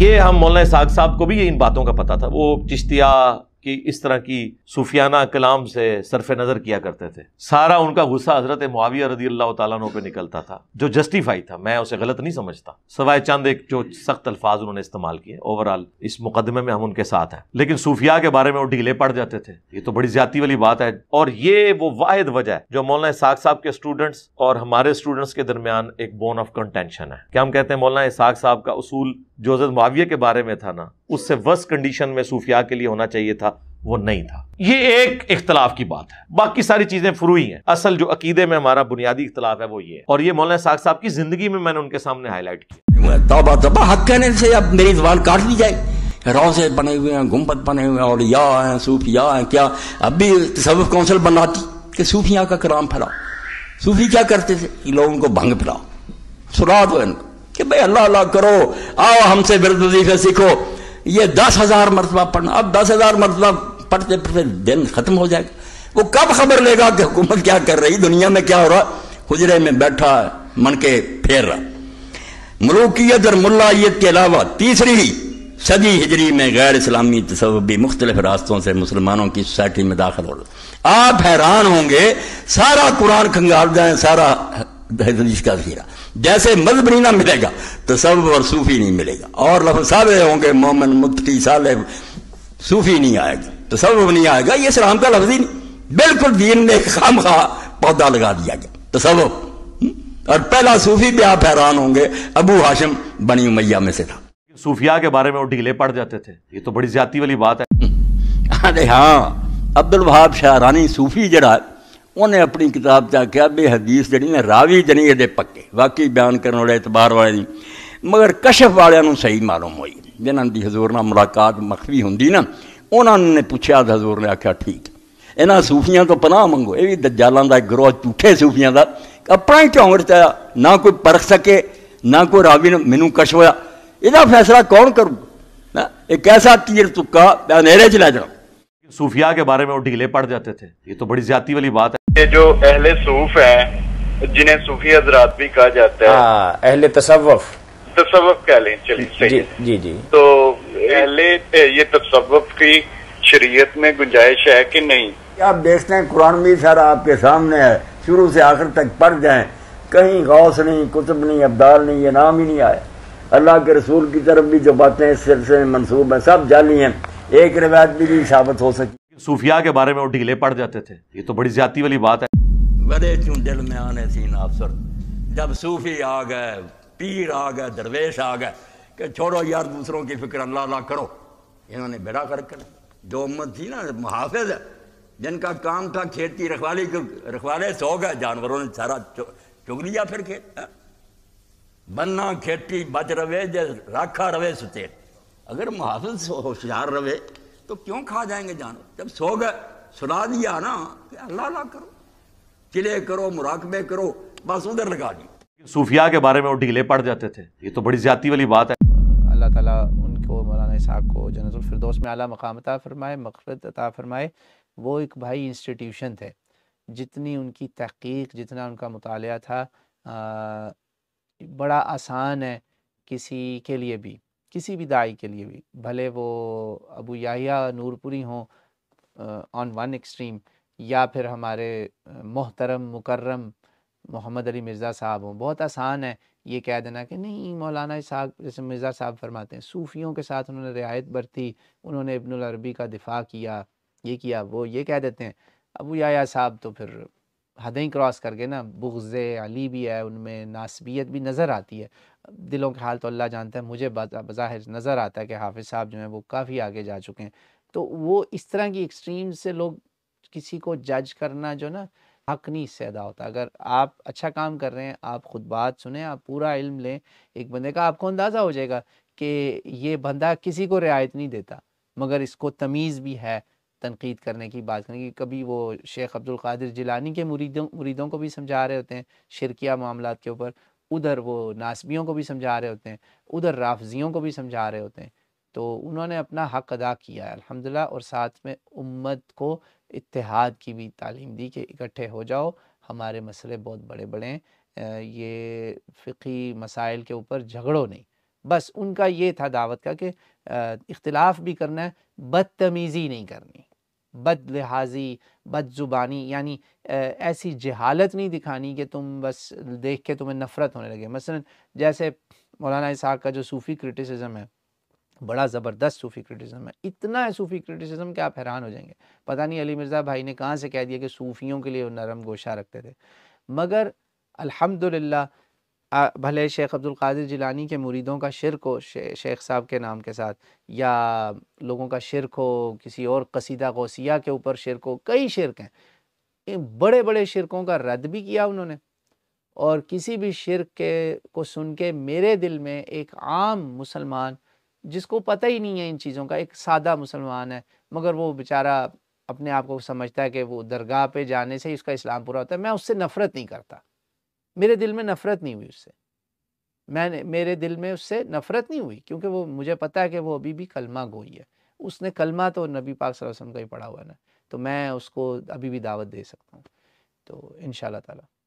ये हम मौलाना साग साहब को भी ये इन बातों का पता था वो चिश्तिया कि इस तरह की सूफियाना कलाम से सरफ नज़र किया करते थे सारा उनका गुस्सा हज़रत मुआविया रदी अल्लाह तु पे निकलता था जो जस्टिफाई था मैं उसे गलत नहीं समझता सवाए चंद एक जो सख्त अल्फाज उन्होंने इस्तेमाल किए ओवरऑल इस मुकदमे में हम उनके साथ हैं लेकिन सूफिया के बारे में वो ढीले पड़ जाते थे ये तो बड़ी ज्यादा वाली बात है और ये वो वाहिद वजह है जो मौलाना साग साहब के स्टूडेंट्स और हमारे स्टूडेंट्स के दरमियान एक बोन ऑफ कंटेंशन है क्या हम कहते हैं मौलाना इसाक साहब का उसूल जोजत मुआविया के बारे में था ना उससे वर्स्ट कंडीशन में सूफिया के लिए होना चाहिए था वो नहीं था ये एक इख्तलाफ की बात है बाकी सारी चीजें फ्रूई हैं असल जो अकीदे में हमारा बुनियादी इख्तलाफ है वो ये है और ये मौलाना साग साहब की जिंदगी में मैंने उनके सामने हाईलाइट किया हक कहने से अब मेरी जबान काट ली जाए रोजे बने हुए हैं गुम्बद बने हुए हैं और या हैं सूफिया है क्या अब भी तसवफ काउंसिल बनाती कि सूफिया का कराम फैलाओ सूफी क्या करते थे लोगों को भंग फैलाओ सुना दो इनको कि भाई अल्लाह अल्लाह करो आओ हमसे बिरदीफे सीखो ये दस हजार मरतबा पढ़ना अब दस हजार मरतबा पढ़ते पढ़ते दिन खत्म हो जाएगा वो कब खबर लेगा कि हुकूमत क्या कर रही दुनिया में क्या हो रहा हुजरे में बैठा मन के फेर रहा मलूकियत और मुलायत के अलावा तीसरी सदी हिजरी में गैर इस्लामी तस्व मुख्तलिफ रास्तों से मुसलमानों की सोसाइटी में दाखिल हो रहा आप हैरान होंगे सारा कुरान खंगाल जाए सारा हदीस का जीरा जैसे मजहबी ना मिलेगा तो सब और सूफी नहीं मिलेगा और लफ सारे होंगे मोमन मुफ्ती साले सूफी नहीं आएगा तो सब नहीं आएगा ये सलाम का लफ्ज ही नहीं बिल्कुल दीन ने खाम खा पौधा लगा दिया गया तो सब हम्म, और पहला सूफी भी आप हैरान होंगे अबू हाशिम बनी उमैया में से था सूफिया के बारे में वो ढीले पड़ जाते थे ये तो बड़ी ज्यादा वाली बात है हम्म, अरे हाँ अब्दुल वहाब शाहरानी सूफी जरा ਉਹਨੇ ਆਪਣੀ ਕਿਤਾਬ 'ਚ ਆਖਿਆ ਵੀ ਹਦੀਸ ਜਿਹੜੀ ਨਾ ਰਾਵੀ ਜਣੀ ਇਹਦੇ ਪੱਕੇ ਵਾਕਈ ਬਿਆਨ ਕਰਨ ਵਾਲੇ ਇਤਬਾਰ ਵਾਲੇ ਦੀ ਮਗਰ ਕਸ਼ਫ ਵਾਲਿਆਂ ਨੂੰ ਸਹੀ ਮਾਲੂਮ ਹੋਈ ਜਿਨ੍ਹਾਂ ਦੀ ਹਜ਼ੂਰ ਨਾਲ ਮੁਲਾਕਾਤ ਮਖਫੀ ਹੁੰਦੀ ਨਾ ਉਹਨਾਂ ਨੇ ਪੁੱਛਿਆ ਤਾਂ ਹਜ਼ੂਰ ਨੇ ਆਖਿਆ ਠੀਕ ਇਹਨਾਂ ਸੂਫੀਆਂ ਤੋਂ ਪਨਾਹ ਮੰਗੋ ਇਹ ਵੀ ਦਜਾਲਾਂ ਦਾ ਗਰੋਹ ਝੂਠੇ ਸੂਫੀਆਂ ਦਾ ਆਪਣਾ ਹੀ ਝੌਂਗੜ ਚਾਇਆ ਨਾ ਕੋਈ ਪਰਖ ਸਕੇ ਨਾ ਕੋਈ ਰਾਵੀ ਨੂੰ ਮੈਨੂੰ ਕਸ਼ ਹੋਇਆ ਇਹਦਾ ਫੈਸਲਾ ਕੌਣ ਕਰੂ ਨਾ ਇੱਕ ਐਸਾ ਤੀਰ ਤੁੱਕਾ ਹਨੇਰੇ 'ਚ ਲੈ ਜਾਣਾ सूफिया के बारे में वो ढीले पड़ जाते थे ये तो बड़ी ज्यादा वाली बात है ये जो अहले सूफ है जिन्हें सूफी हजरात भी कहा जाता है हाँ, अहले तसव्वफ तसव्वफ कह लें चलिए जी, जी जी तो अहले ये तसव्वफ की शरीयत में गुंजाइश है कि नहीं आप देखते हैं कुरान भी सारा आपके सामने है शुरू से आखिर तक पढ़ जाए कहीं गौस नहीं कुतुब नहीं अब्दाल नहीं ये नाम ही नहीं आए अल्लाह के रसूल की तरफ भी जो बातें इस सिलसिले में मनसूब है सब जाली हैं एक रवायत भी नहीं साबित हो सकी सूफिया के बारे में वो ढीले पड़ जाते थे ये तो बड़ी ज्यादा वाली बात है बड़े चूं दिल में आने थी ना अफसर जब सूफी आ गए पीर आ गए दरवेश आ गए कि छोड़ो यार दूसरों की फिक्र अल्लाह अल्लाह करो इन्होंने बेड़ा गर्क कर जो उम्मत थी ना मुहाफिज है जिनका काम था खेती की रखवाली रखवाले सो गए जानवरों ने सारा चुग लिया फिर खेत हाँ। बनना खेती बच रवे जे राखा रवे सुचेत अगर मुहाफिज होशियार रहे तो क्यों खा जाएंगे जानवर जब सो गए सुना दिया ना कि तो अल्लाह अल्लाह करो चिले करो मुराकबे करो बस उधर लगा दी सूफिया के बारे में वो ढीले पड़ जाते थे ये तो बड़ी ज्यादा वाली बात है अल्लाह ताला उनको मौलाना साहब को जन्नतफरदोस में आला मकाम अता फरमाए मकफरत अता फरमाए वो एक भाई इंस्टीट्यूशन थे जितनी उनकी तहकीक जितना उनका मुताल था आ, बड़ा आसान है किसी के लिए भी किसी भी दाई के लिए भी भले वो अबू याहिया नूरपुरी हों ऑन वन एक्सट्रीम या फिर हमारे मोहतरम मुकर्रम मोहम्मद अली मिर्ज़ा साहब हों बहुत आसान है ये कह देना कि नहीं मौलाना साहब जैसे मिर्ज़ा साहब फरमाते हैं सूफ़ियों के साथ उन्होंने रियायत बरती उन्होंने इब्नुल अरबी का दिफा किया ये किया वो ये कह देते हैं अबू याया साहब तो फिर हदें क्रॉस कर गए ना बुगज़ अली भी है उनमें नासबियत भी नज़र आती है दिलों के हाल तो अल्लाह जानता है मुझे बज़ाहिर नज़र आता है कि हाफिज़ साहब जो हैं वो काफ़ी आगे जा चुके हैं तो वो इस तरह की एक्सट्रीम से लोग किसी को जज करना जो ना हक नहीं इससे अदा होता अगर आप अच्छा काम कर रहे हैं आप खुद बात सुने आप पूरा इल्म लें एक बंदे का आपको अंदाज़ा हो जाएगा कि ये बंदा किसी को रियायत नहीं देता मगर इसको तमीज़ भी है तनकीद करने की बात करने की कभी वो शेख अब्दुल कादिर जिलानी के मुरीदों मुरीदों को भी समझा रहे होते हैं शिरकिया मामला के ऊपर उधर वो नासबियों को भी समझा रहे होते हैं उधर राफजियों को भी समझा रहे होते हैं तो उन्होंने अपना हक अदा किया है अलहमदिल्ला और साथ में उम्मत को इतिहाद की भी तालीम दी कि इकट्ठे हो जाओ हमारे मसले बहुत बड़े बड़े हैं ये फ़िकी मसाइल के ऊपर झगड़ो नहीं बस उनका ये था दावत का कि इख्तलाफ भी करना है बदतमीज़ी नहीं करनी बद लिहाजी बद ज़ुबानी यानी ऐसी जहालत नहीं दिखानी कि तुम बस देख के तुम्हें नफ़रत होने लगे मसलन जैसे मौलाना इसहाक का जो सूफ़ी क्रिटिसिज्म है बड़ा ज़बरदस्त सूफ़ी क्रिटिसिज्म है इतना है सूफ़ी क्रिटिसिज्म कि आप हैरान हो जाएंगे पता नहीं अली मिर्ज़ा भाई ने कहाँ से कह दिया कि सूफ़ियों के लिए नरम गोशा रखते थे मगर अल्हम्दुलिल्लाह भले शेख अब्दुल कादिर जिलानी के मुरीदों का शिरक हो शे, शेख साहब के नाम के साथ या लोगों का शिरक हो किसी और कसीदा गौसिया के ऊपर शिरक हो कई शिरक हैं बड़े बड़े शिरकों का रद्द भी किया उन्होंने और किसी भी शिरक के को सुन के मेरे दिल में एक आम मुसलमान जिसको पता ही नहीं है इन चीज़ों का एक सादा मुसलमान है मगर वो बेचारा अपने आप को समझता है कि वो दरगाह पे जाने से ही उसका इस्लाम पूरा होता है मैं उससे नफ़रत नहीं करता मेरे दिल में नफ़रत नहीं हुई उससे मैंने मेरे दिल में उससे नफ़रत नहीं हुई क्योंकि वो मुझे पता है कि वो अभी भी कलमा गोई है उसने कलमा तो नबी पाक सल्लल्लाहु अलैहि वसल्लम का ही पढ़ा हुआ ना तो मैं उसको अभी भी दावत दे सकता हूँ तो इन ताला